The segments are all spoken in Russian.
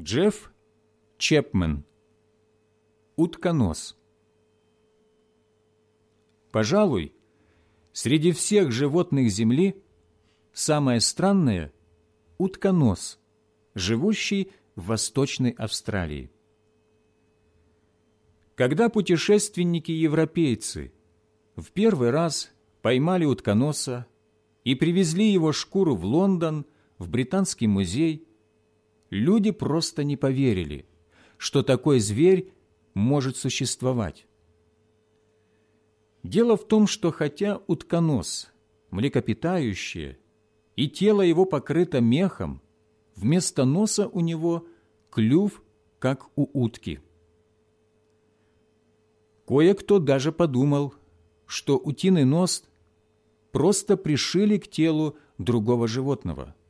Джефф Чепмен. Утконос. Пожалуй, среди всех животных Земли самое странное – утконос, живущий в Восточной Австралии. Когда путешественники-европейцы в первый раз поймали утконоса и привезли его шкуру в Лондон, в Британский музей – люди просто не поверили, что такой зверь может существовать. Дело в том, что хотя утконос – млекопитающее, и тело его покрыто мехом, вместо носа у него клюв, как у утки. Кое-кто даже подумал, что утиный нос просто пришили к телу другого животного –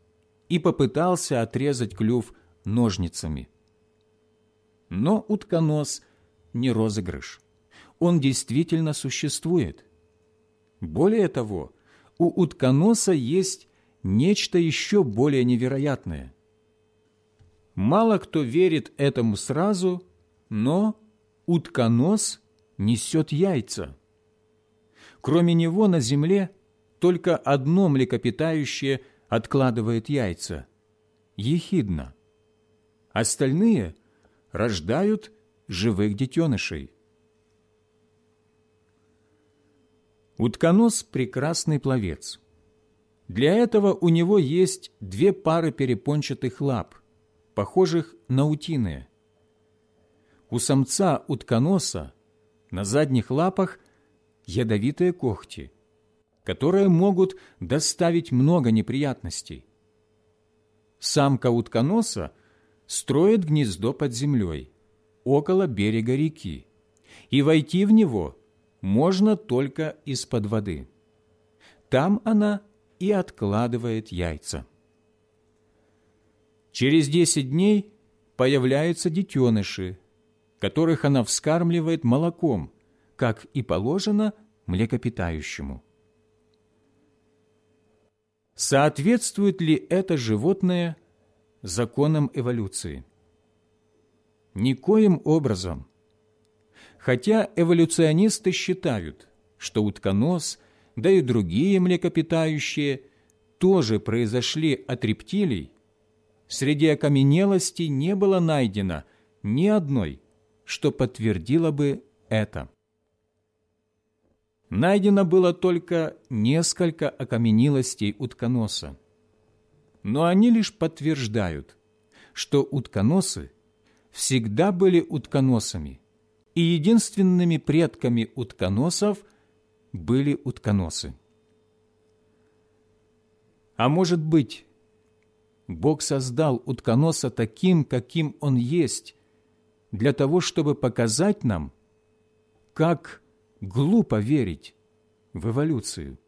и попытался отрезать клюв ножницами. Но утконос не розыгрыш. Он действительно существует. Более того, у утконоса есть нечто еще более невероятное. Мало кто верит этому сразу, но утконос несет яйца. Кроме него на земле только одно млекопитающее – откладывает яйца, ехидна. Остальные рождают живых детенышей. Утконос – прекрасный пловец. Для этого у него есть две пары перепончатых лап, похожих на утиные. У самца утконоса на задних лапах ядовитые когти – которые могут доставить много неприятностей. Самка утконоса строит гнездо под землей, около берега реки, и войти в него можно только из-под воды. Там она и откладывает яйца. Через десять дней появляются детеныши, которых она вскармливает молоком, как и положено млекопитающему соответствует ли это животное законам эволюции? Никоим образом. Хотя эволюционисты считают, что утконос, да и другие млекопитающие тоже произошли от рептилий, среди окаменелостей не было найдено ни одной, что подтвердило бы это. Найдено было только несколько окаменелостей утконоса. Но они лишь подтверждают, что утконосы всегда были утконосами, и единственными предками утконосов были утконосы. А может быть, Бог создал утконоса таким, каким он есть, для того, чтобы показать нам, как глупо верить в эволюцию.